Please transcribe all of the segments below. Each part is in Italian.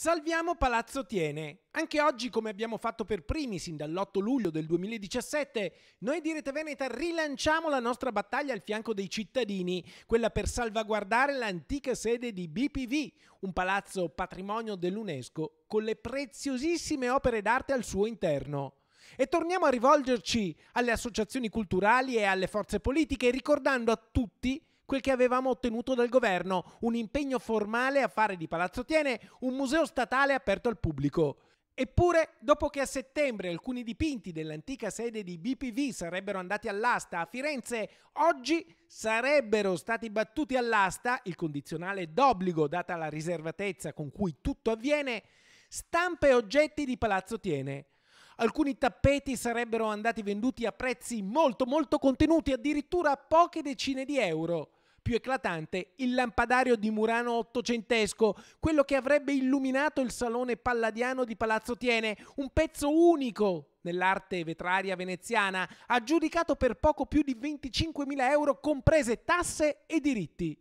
Salviamo Palazzo Tiene. Anche oggi, come abbiamo fatto per primi sin dall'8 luglio del 2017, noi di Rete Veneta rilanciamo la nostra battaglia al fianco dei cittadini, quella per salvaguardare l'antica sede di BPV, un palazzo patrimonio dell'UNESCO con le preziosissime opere d'arte al suo interno. E torniamo a rivolgerci alle associazioni culturali e alle forze politiche, ricordando a tutti quel che avevamo ottenuto dal governo, un impegno formale a fare di Palazzo Tiene un museo statale aperto al pubblico. Eppure, dopo che a settembre alcuni dipinti dell'antica sede di BPV sarebbero andati all'asta a Firenze, oggi sarebbero stati battuti all'asta, il condizionale d'obbligo data la riservatezza con cui tutto avviene, stampe e oggetti di Palazzo Tiene. Alcuni tappeti sarebbero andati venduti a prezzi molto molto contenuti, addirittura a poche decine di euro più eclatante il lampadario di Murano ottocentesco, quello che avrebbe illuminato il salone palladiano di Palazzo Tiene, un pezzo unico nell'arte vetraria veneziana, aggiudicato per poco più di 25.000 euro comprese tasse e diritti.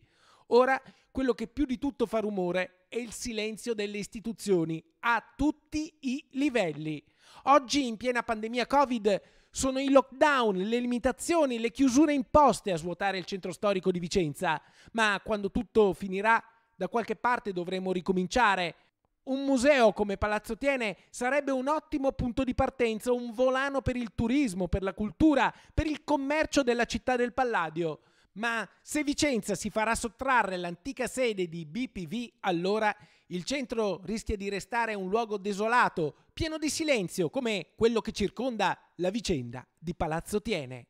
Ora, quello che più di tutto fa rumore è il silenzio delle istituzioni a tutti i livelli. Oggi, in piena pandemia Covid, sono i lockdown, le limitazioni, le chiusure imposte a svuotare il centro storico di Vicenza, ma quando tutto finirà, da qualche parte dovremo ricominciare. Un museo come Palazzo Tiene sarebbe un ottimo punto di partenza, un volano per il turismo, per la cultura, per il commercio della città del Palladio. Ma se Vicenza si farà sottrarre l'antica sede di BPV, allora il centro rischia di restare un luogo desolato, pieno di silenzio, come quello che circonda la vicenda di Palazzo Tiene.